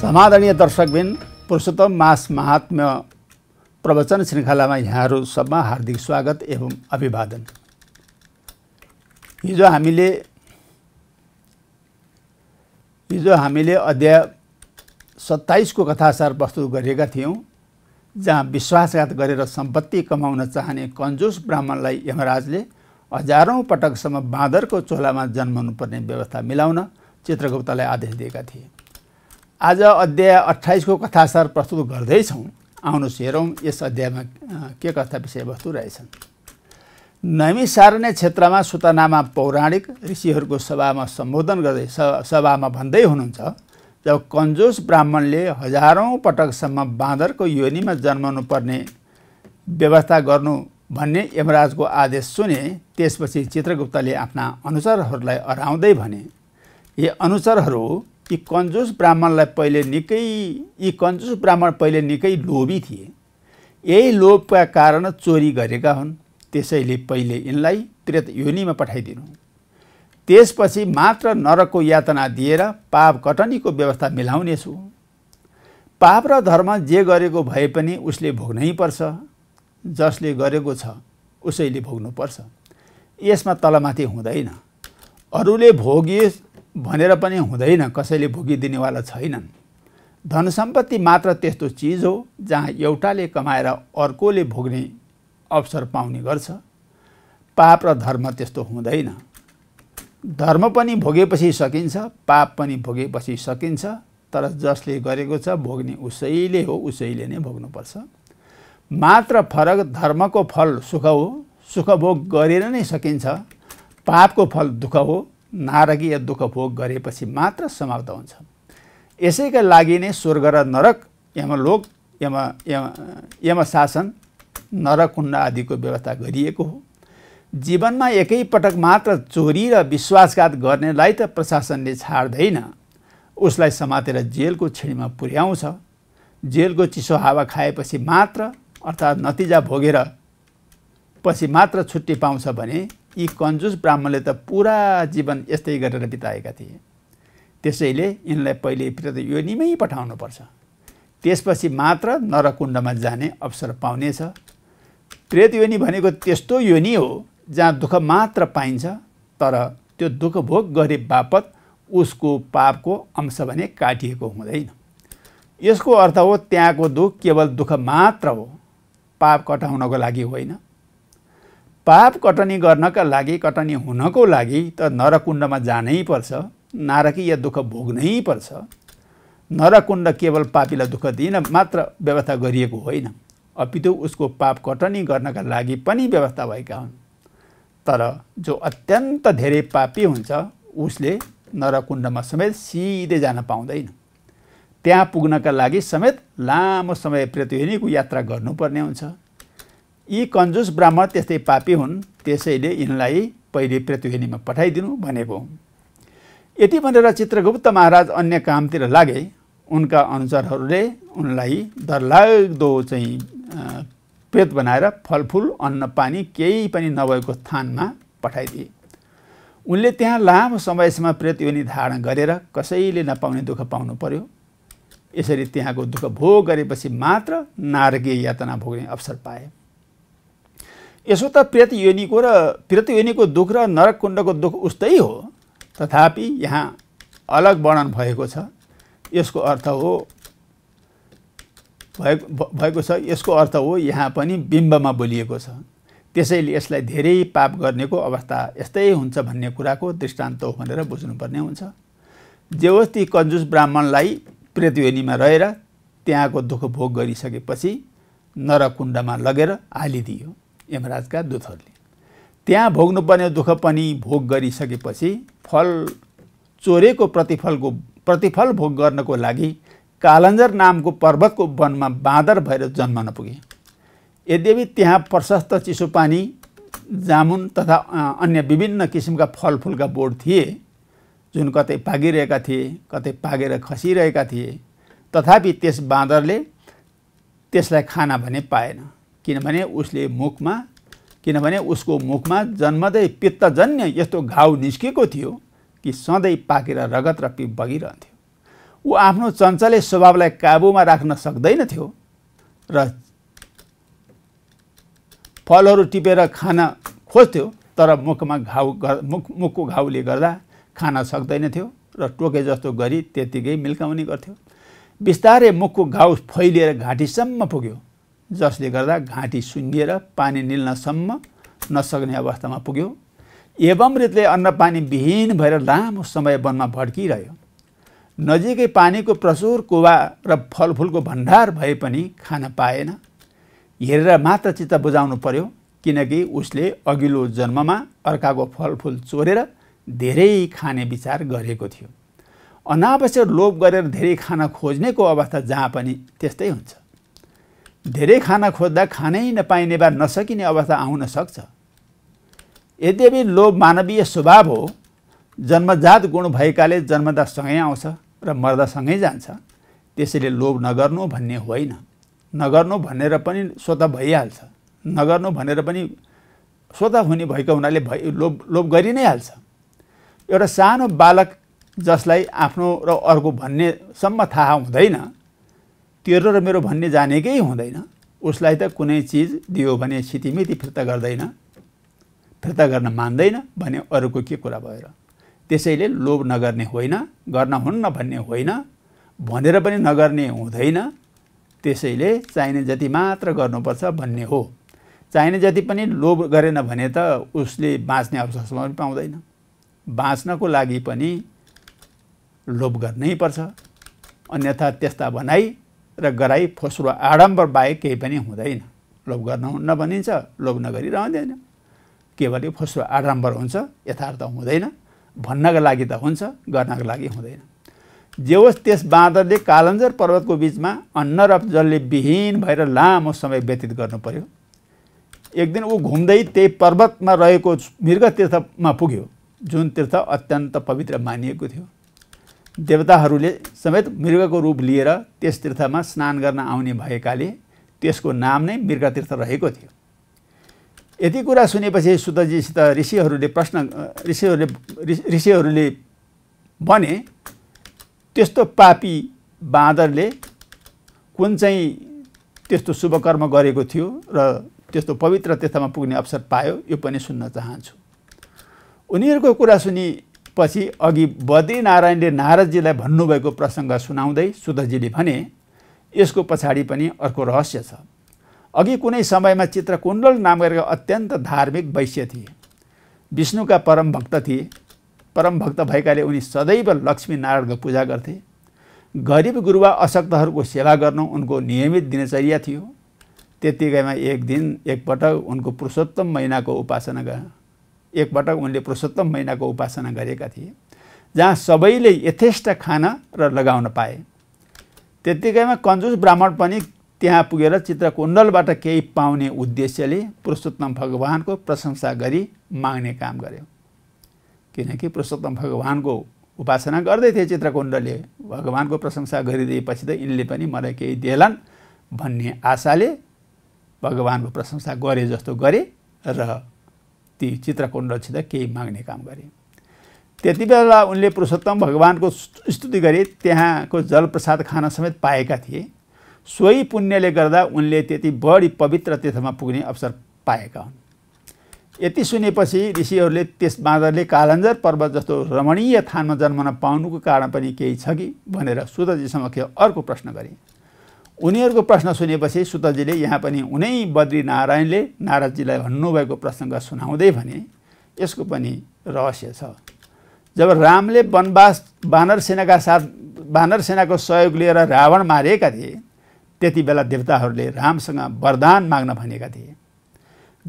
समादरणीय दर्शकबिन पुरुषोत्तम मास महात्म्य प्रवचन श्रृङ्खलामा यहाँहरू सबमा हार्दिक स्वागत एवं अभिवादन हिजो हामीले हिजो हामीले अध्याय सत्ताइसको कथासार प्रस्तुत गरेका थियौँ जहाँ विश्वासघात गरेर सम्पत्ति कमाउन चाहने कन्जुस ब्राह्मणलाई यमराजले हजारौँ पटकसम्म बाँदरको चोलामा जन्मनुपर्ने व्यवस्था मिलाउन चित्रगुप्तलाई आदेश दिएका थिए आज अध्याय अठाइसको कथासार प्रस्तुत गर्दैछौँ आउनुहोस् हेरौँ यस अध्यायमा के कथा विषयवस्तु रहेछन् सार्ने क्षेत्रमा सुतनामा पौराणिक ऋषिहरूको सभामा सम्बोधन गर्दै सभामा भन्दै हुनुहुन्छ जब कन्जोस ब्राह्मणले हजारौँ पटकसम्म बाँदरको योनीमा पर्ने व्यवस्था गर्नु भन्ने यमराजको आदेश सुने त्यसपछि चित्रगुप्तले आफ्ना अनुचरहरूलाई अराउँदै भने यी अनुचरहरू यी कन्जुस ब्राह्मणलाई पहिले निकै यी कन्जुस ब्राह्मण पहिले निकै लोभी थिए यही लोभका कारण चोरी गरेका हुन् त्यसैले पहिले यिनलाई त्रेत योनिमा पठाइदिनु त्यसपछि मात्र नरकको यातना दिएर पाप कटनीको व्यवस्था मिलाउनेछु पाप र धर्म जे गरेको भए पनि उसले भोग्नै पर्छ जसले गरेको छ उसैले भोग्नुपर्छ यसमा तलमाथि हुँदैन अरूले भोगिए भनेर पनि हुँदैन कसैले भोगिदिनेवाला छैनन् धन सम्पत्ति मात्र त्यस्तो चिज हो जहाँ एउटाले कमाएर अर्कोले भोग्ने अवसर पाउने गर्छ पाप र धर्म त्यस्तो हुँदैन धर्म पनि भोगेपछि सकिन्छ पाप पनि भोगेपछि सकिन्छ तर जसले गरेको छ भोग्ने उसैले हो उसैले नै भोग्नुपर्छ मात्र फरक धर्मको फल सुख हो सुखभोग गरेर नै सकिन्छ पापको फल दुःख हो नारकीय भोग गरेपछि मात्र समाप्त हुन्छ यसैका लागि नै स्वर्ग र नरक यमलोक यम यम यमशासन नरकुण्ड आदिको व्यवस्था गरिएको हो जीवनमा एकैपटक मात्र चोरी र विश्वासघात गर्नेलाई त प्रशासनले छाड्दैन उसलाई समातेर जेलको छिडीमा पुर्याउँछ जेलको चिसो हावा खाएपछि मात्र अर्थात् नतिजा भोगेर पछि मात्र छुट्टी पाउँछ भने यी कन्जुस ब्राह्मणले त पुरा जीवन यस्तै गरेर बिताएका थिए त्यसैले यिनलाई पहिले प्रित योनिमै पठाउनुपर्छ त्यसपछि मात्र नरकुण्डमा जाने अवसर पाउनेछ प्रेत योनि भनेको त्यस्तो योनि हो जहाँ दुःख मात्र पाइन्छ तर त्यो दुःख भोग गरे बापत उसको पापको अंश भने काटिएको हुँदैन यसको अर्थ हो त्यहाँको दुःख केवल दुःख मात्र हो पाप कटाउनको लागि होइन पाप कटनी गर्नका लागि कटनी हुनको लागि त नरकुण्डमा जानै पर्छ नारकीय दुःख भोग्नै पर्छ नरकुण्ड केवल पापीलाई दुःख दिन मात्र व्यवस्था गरिएको होइन अपितु उसको पाप कटनी गर्नका लागि पनि व्यवस्था भएका हुन् तर जो अत्यन्त धेरै पापी हुन्छ उसले नरकुण्डमा समेत सिधै जान पाउँदैन त्यहाँ पुग्नका लागि समेत लामो समय प्रत्युहिनीको यात्रा गर्नुपर्ने हुन्छ यी कन्जुस ब्राह्मण त्यस्तै पापी हुन् त्यसैले यिनलाई पहिले पृथ्वीनीमा पठाइदिनु भनेको यति भनेर चित्रगुप्त महाराज अन्य कामतिर लागे उनका अनुचरहरूले उनलाई दरलाग्दो चाहिँ प्रेत बनाएर फलफुल अन्न पानी केही पनि नभएको स्थानमा पठाइदिए उनले त्यहाँ लामो समयसम्म प्रेत धारण गरेर कसैले नपाउने दुःख पाउनु पर्यो यसरी त्यहाँको दुःख भोग गरेपछि मात्र नारकीय यातना भोग्ने अवसर पाए यसो त प्रेत योनिको र प्रेत योनिको दुःख र नरक कुण्डको दुःख उस्तै हो तथापि यहाँ अलग वर्णन भएको छ यसको अर्थ हो भएको छ यसको अर्थ हो यहाँ पनि बिम्बमा बोलिएको छ त्यसैले यसलाई धेरै पाप गर्नेको अवस्था यस्तै हुन्छ भन्ने कुराको दृष्टान्त हो भनेर बुझ्नुपर्ने हुन्छ जे होस् ती कन्जुस ब्राह्मणलाई प्रेतयोनीमा रहेर त्यहाँको दुःख भोग गरिसकेपछि नरकुण्डमा लगेर हालिदियो यमराजका दूतहरूले त्यहाँ भोग्नुपर्ने दुःख पनि भोग गरिसकेपछि फल चोरेको प्रतिफलको प्रतिफल भोग गर्नको लागि कालन्जर नामको पर्वतको वनमा बाँदर भएर जन्मन पुगे यद्यपि त्यहाँ प्रशस्त चिसो पानी जामुन तथा अन्य विभिन्न किसिमका फलफुलका बोट थिए जुन कतै पागिरहेका थिए कतै पागेर खसिरहेका थिए तथापि त्यस बाँदरले त्यसलाई खाना भने पाएन किनभने उसले मुखमा किनभने उसको मुखमा जन्मदै पित्तजन्य यस्तो घाउ निस्केको थियो कि सधैँ पाकेर रगत र पिप बगिरहन्थ्यो ऊ आफ्नो चञ्चले स्वभावलाई काबुमा राख्न सक्दैनथ्यो र फलहरू टिपेर खान खोज्थ्यो तर मुखमा घाउ मुख मुखको घाउले गर्दा खान सक्दैनथ्यो र टोके जस्तो गरी त्यत्तिकै मिल्काउने गर्थ्यो बिस्तारै मुखको घाउ फैलिएर घाँटीसम्म पुग्यो जसले गर्दा घाँटी सुन्गिएर पानी निल्नसम्म नसक्ने अवस्थामा पुग्यो एवं अन्नपानी अन्न पानी विहीन भएर लामो समय वनमा भड्किरह्यो नजिकै पानीको प्रचुर कुवा र फलफुलको भण्डार भए पनि खान पाएन हेरेर मात्र चित्त बुझाउनु पर्यो किनकि उसले अघिल्लो जन्ममा अर्काको फलफुल चोरेर धेरै खाने विचार गरेको थियो अनावश्यक लोप गरेर धेरै खान खोज्नेको अवस्था जहाँ पनि त्यस्तै हुन्छ धेरै खाना खोज्दा खानै नपाइने वा नसकिने अवस्था आउन सक्छ यद्यपि लोभ मानवीय स्वभाव हो जन्मजात गुण भएकाले जन्मदा सँगै आउँछ र मर्दा सँगै जान्छ त्यसैले लोभ नगर्नु भन्ने होइन नगर्नु भनेर पनि स्वत भइहाल्छ नगर्नु भनेर पनि स्वत हुने भएको हुनाले भइ लोभ लोभ गरि नै हाल्छ एउटा सानो बालक जसलाई आफ्नो र अर्को भन्नेसम्म थाहा हुँदैन तेरो र मेरो भन्ने जानेकै हुँदैन उसलाई त कुनै चिज दियो भने क्षतिमिति फिर्ता गर्दैन फिर्ता गर्न मान्दैन भने अरूको के कुरा भयो र त्यसैले लोभ नगर्ने होइन गर्न हुन्न भन्ने होइन भनेर पनि नगर्ने हुँदैन त्यसैले चाहिने जति मात्र गर्नुपर्छ भन्ने हो चाहिने जति पनि लोभ गरेन भने त उसले बाँच्ने अवसरसम्म पनि पाउँदैन बाँच्नको लागि पनि लोभ गर्नै पर्छ अन्यथा त्यस्ता भनाइ र गराई फोस्रो आडम्बर बाहेक केही पनि हुँदैन लोभ गर्नुहुन्न भनिन्छ लोभ नगरी रहँदैन केवल यो फोस्रो आडम्बर हुन्छ यथार्थ हुँदैन भन्नको लागि त हुन्छ गर्नको लागि हुँदैन जे होस् त्यस बाँदरले कालन्जर पर्वतको बिचमा अन्न र जलले विहीन भएर लामो समय व्यतीत गर्नु पर्यो एक दिन ऊ घुम्दै त्यही पर्वतमा रहेको मृग तीर्थमा पुग्यो जुन तीर्थ अत्यन्त पवित्र मानिएको थियो देवताहरूले समेत मृगको रूप लिएर त्यस तीर्थमा स्नान गर्न आउने भएकाले त्यसको नाम नै मृगतीर्थ रहेको थियो यति कुरा सुनेपछि सुतजीसित ऋषिहरूले प्रश्न ऋषिहरूले ऋषिहरूले भने त्यस्तो पापी बाँदरले कुन चाहिँ त्यस्तो शुभकर्म गरेको थियो र त्यस्तो पवित्र तीर्थमा पुग्ने अवसर पायो यो पनि सुन्न चाहन्छु उनीहरूको कुरा सुनि पछि अघि बद्रीनारायणले नारदजीलाई भन्नुभएको प्रसङ्ग सुनाउँदै सुधजीले भने यसको पछाडि पनि अर्को रहस्य छ अघि कुनै समयमा चित्रकुण्डल नाम गरेका अत्यन्त धार्मिक वैश्य थिए विष्णुका परम भक्त थिए परम भक्त भएकाले उनी सदैव लक्ष्मी नारायणको पूजा गर्थे गरिब गुरुवा अशक्तहरूको सेवा गर्नु उनको नियमित दिनचर्या थियो त्यतिकैमा एक दिन एकपटक उनको पुरुषोत्तम महिनाको उपासना एकपटक उनले पुरुषोत्तम महिनाको उपासना गरेका थिए जहाँ सबैले यथेष्ट खान र लगाउन पाए त्यत्तिकैमा कन्जुस ब्राह्मण पनि त्यहाँ पुगेर चित्रकुण्डलबाट केही पाउने उद्देश्यले पुरुषोत्तम भगवानको प्रशंसा गरी माग्ने काम गर्यो किनकि पुरुषोत्तम भगवानको उपासना गर्दै थिए चित्रकुण्डले भगवान्को प्रशंसा गरिदिएपछि त यिनले पनि मलाई केही देलान् भन्ने आशाले भगवान्को प्रशंसा गरे जस्तो गरे र ती चित्रकोण्डलसित केही माग्ने काम गरे त्यति बेला उनले पुरुषोत्तम भगवानको स्तुति गरे त्यहाँको जलप्रसाद खान समेत पाएका थिए सोही पुण्यले गर्दा उनले त्यति बढी पवित्र तीर्थमा पुग्ने अवसर पाएका हुन् यति सुनेपछि ऋषिहरूले त्यस बाँदरले कालन्जर पर्वत जस्तो रमणीय थानमा जन्मन पाउनुको कारण पनि केही छ कि भनेर सुतजी समक्ष अर्को प्रश्न गरे उनीहरूको प्रश्न सुनेपछि सुतजीले यहाँ पनि उनै बद्री नारायणले नारदजीलाई भन्नुभएको प्रसङ्ग सुनाउँदै भने यसको पनि रहस्य छ जब रामले वनवास बानर सेनाका साथ बानर सेनाको सहयोग लिएर रावण मारेका थिए त्यति बेला देवताहरूले रामसँग वरदान माग्न भनेका थिए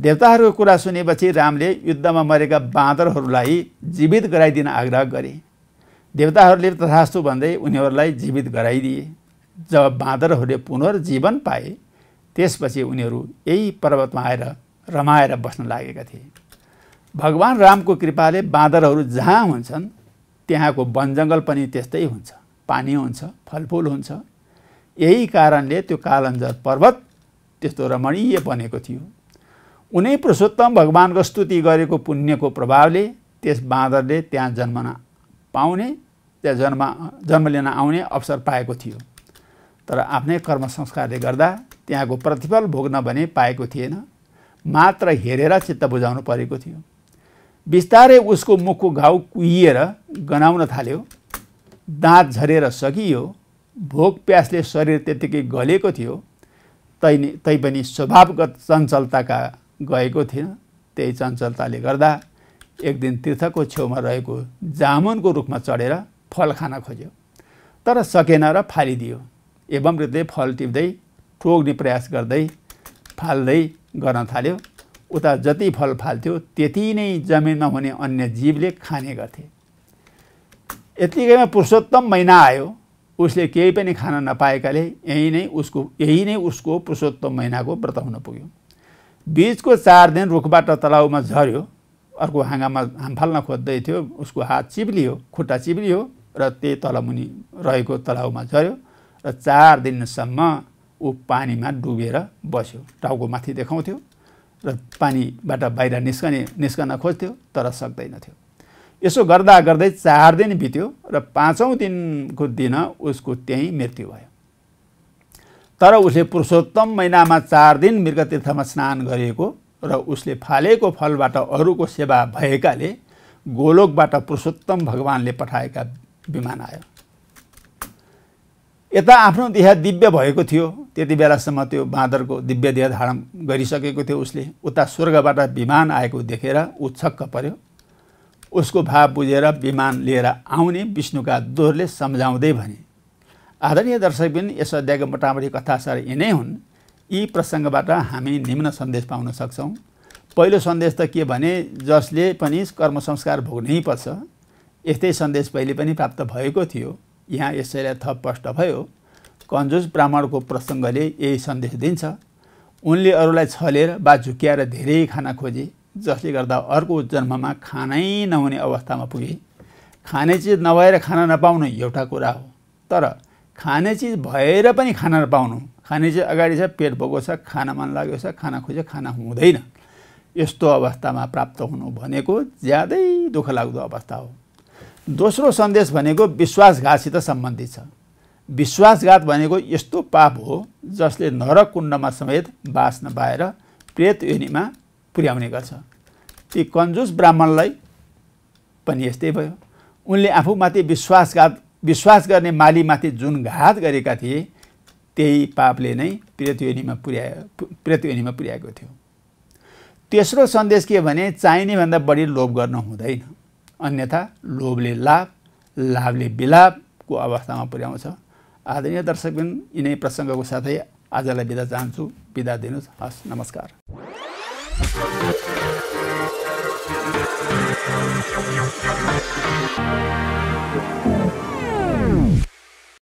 देवताहरूको कुरा सुनेपछि रामले युद्धमा मरेका बाँदरहरूलाई जीवित गराइदिन आग्रह गरे देवताहरूले तथास्तु भन्दै उनीहरूलाई जीवित गराइदिए जब बाँदरहरूले पुनर्जीवन पाए त्यसपछि उनीहरू यही पर्वतमा आएर रमाएर बस्न लागेका थिए भगवान् रामको कृपाले बाँदरहरू जहाँ हुन्छन् त्यहाँको वनजङ्गल पनि त्यस्तै हुन्छ पानी हुन्छ फलफुल हुन्छ यही कारणले त्यो कालन्जर पर्वत त्यस्तो रमणीय बनेको थियो उनै पुरुषोत्तम भगवान्को स्तुति गरेको पुण्यको प्रभावले त्यस बाँदरले त्यहाँ जन्मना पाउने त्यहाँ जन्म जन्म लिन आउने अवसर पाएको थियो तर आफ्नै कर्म संस्कारले गर्दा त्यहाँको प्रतिफल भोग्न भने पाएको थिएन मात्र हेरेर चित्त बुझाउनु परेको थियो बिस्तारै उसको मुखको घाउ कुहिएर गनाउन थाल्यो दाँत झरेर सकियो भोग प्यासले शरीर त्यत्तिकै गलेको थियो तै तैपनि स्वभावगत चञ्चलताका गएको थिएन त्यही चञ्चलताले गर्दा एक दिन तीर्थको छेउमा रहेको जामुनको रुखमा चढेर फल खान खोज्यो तर सकेन र फालिदियो एवं रित्दै फल टिप्दै टोक्ने प्रयास गर्दै फाल्दै गर्न थाल्यो उता जति फल फाल्थ्यो त्यति नै जमिनमा हुने अन्य जीवले खाने गर्थे यत्तिकैमा पुरुषोत्तम महिना आयो उसले केही पनि खान नपाएकाले यहीँ नै उसको यही नै उसको पुरुषोत्तम महिनाको व्रत हुन पुग्यो बिचको चार दिन रुखबाट तलाउमा झऱ्यो अर्को हाँगामा हामफाल्न खोज्दै थियो उसको हात चिप्लियो खुट्टा चिप्लियो र त्यही तलमुनि रहेको तलाउमा झऱ्यो र चार दिनसम्म ऊ पानीमा डुबेर बस्यो टाउको माथि देखाउँथ्यो र पानीबाट बाहिर निस्कने निस्कन खोज्थ्यो तर सक्दैनथ्यो यसो गर्दा गर्दै चार दिन बित्यो र पाँचौँ दिनको दिन उसको त्यहीँ मृत्यु भयो तर उसले पुरुषोत्तम महिनामा चार दिन मृगतीर्थमा स्नान गरिएको र उसले फालेको फलबाट अरूको सेवा भएकाले गोलोकबाट पुरुषोत्तम भगवान्ले पठाएका विमान आयो यता आफ्नो देह दिव्य भएको थियो त्यति बेलासम्म त्यो बाँदरको दिव्य देह धारण गरिसकेको थियो उसले उता स्वर्गबाट विमान आएको देखेर ऊ छक्क पर्यो उसको भाव बुझेर विमान लिएर आउने विष्णुका दोहोरले सम्झाउँदै भने आदरणीय दर्शकबिन यस अध्यायको मोटामोटी कथा कथासार यिनै हुन् यी प्रसङ्गबाट हामी निम्न सन्देश पाउन सक्छौँ पहिलो सन्देश त के भने जसले पनि कर्म संस्कार भोग्नै पर्छ यस्तै सन्देश पहिले पनि प्राप्त भएको थियो यहाँ यसैलाई थप प्रष्ट भयो कन्जुस ब्राह्मणको प्रसङ्गले यही सन्देश दिन्छ उनले अरूलाई छलेर वा झुक्याएर धेरै खाना खोजे जसले गर्दा अर्को जन्ममा खानै नहुने अवस्थामा पुगे खाने चिज नभएर खाना नपाउनु एउटा कुरा हो तर खाने चिज भएर पनि खाना नपाउनु खाने चिज अगाडि छ पेट भएको छ खाना मन लागेको छ खाना खोज्यो खाना हुँदैन यस्तो अवस्थामा प्राप्त हुनु भनेको ज्यादै दुःख लाग्दो अवस्था हो दोस्रो सन्देश भनेको विश्वासघातसित सम्बन्धित छ विश्वासघात भनेको यस्तो पाप हो जसले नरक कुण्डमा समेत बास नपाएर प्रेत योनिमा पुर्याउने गर्छ ती कन्जुस ब्राह्मणलाई पनि यस्तै भयो उनले आफूमाथि विश्वासघात विश्वास गर्ने मालीमाथि जुन घात गरेका थिए त्यही पापले नै प्रेतयोनीमा पुर्यायो प्रेतयोनीमा पुर्याएको थियो तेस्रो सन्देश के भने चाहिनेभन्दा बढी लोभ गर्न हुँदैन अन्यथा लोभले लाभ लाभले विलापको अवस्थामा पुर्याउँछ आदरणीय दर्शकबिन यिनै प्रसङ्गको साथै आजलाई बिदा चाहन्छु बिदा दिनुहोस् हस् नमस्कार